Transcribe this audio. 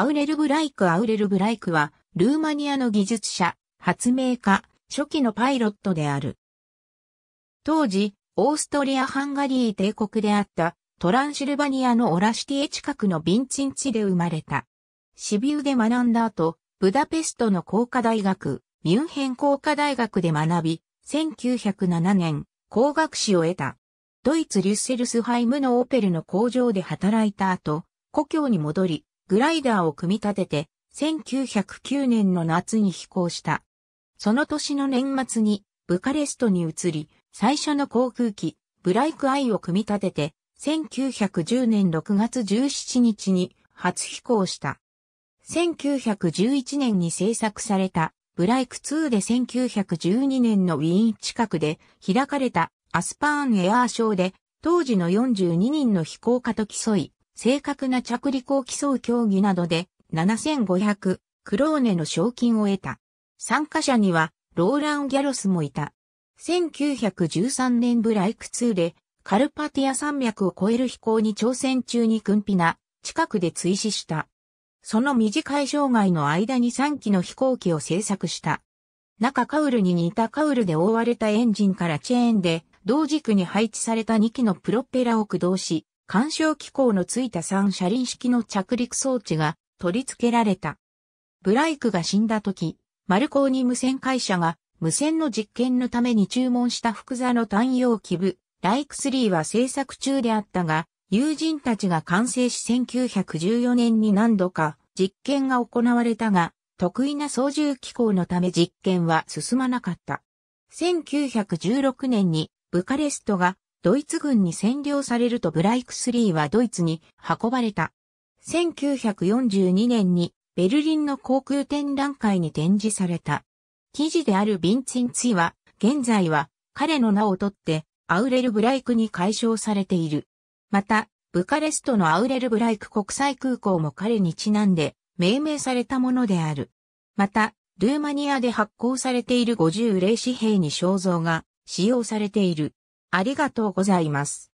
アウレル・ブライク・アウレル・ブライクは、ルーマニアの技術者、発明家、初期のパイロットである。当時、オーストリア・ハンガリー帝国であったトランシルバニアのオラシティエ近くのビンチン地で生まれた。シビウで学んだ後、ブダペストの工科大学、ミュンヘン工科大学で学び、1907年、工学士を得た。ドイツ・リュッセルスハイムのオペルの工場で働いた後、故郷に戻り、グライダーを組み立てて、1909年の夏に飛行した。その年の年末に、ブカレストに移り、最初の航空機、ブライクアイを組み立てて、1910年6月17日に初飛行した。1911年に制作されたブライク2で1912年のウィーン近くで開かれたアスパーンエアーショーで当時の42人の飛行家と競い、正確な着陸を競う競技などで7500クローネの賞金を得た。参加者にはローラン・ギャロスもいた。1913年ブライク2でカルパティア山脈を超える飛行に挑戦中にクンピナ、近くで追試した。その短い生涯の間に3機の飛行機を製作した。中カウルに似たカウルで覆われたエンジンからチェーンで同軸に配置された2機のプロペラを駆動し、干渉機構のついた3車輪式の着陸装置が取り付けられた。ブライクが死んだ時、マルコーニ無線会社が無線の実験のために注文した複座の単葉機部、ライク3は製作中であったが、友人たちが完成し1914年に何度か実験が行われたが、得意な操縦機構のため実験は進まなかった。1916年にブカレストがドイツ軍に占領されるとブライクスリーはドイツに運ばれた。1942年にベルリンの航空展覧会に展示された。記事であるヴィンツィンツィは、現在は彼の名をとってアウレル・ブライクに解消されている。また、ブカレストのアウレル・ブライク国際空港も彼にちなんで命名されたものである。また、ルーマニアで発行されている50霊紙幣に肖像が使用されている。ありがとうございます。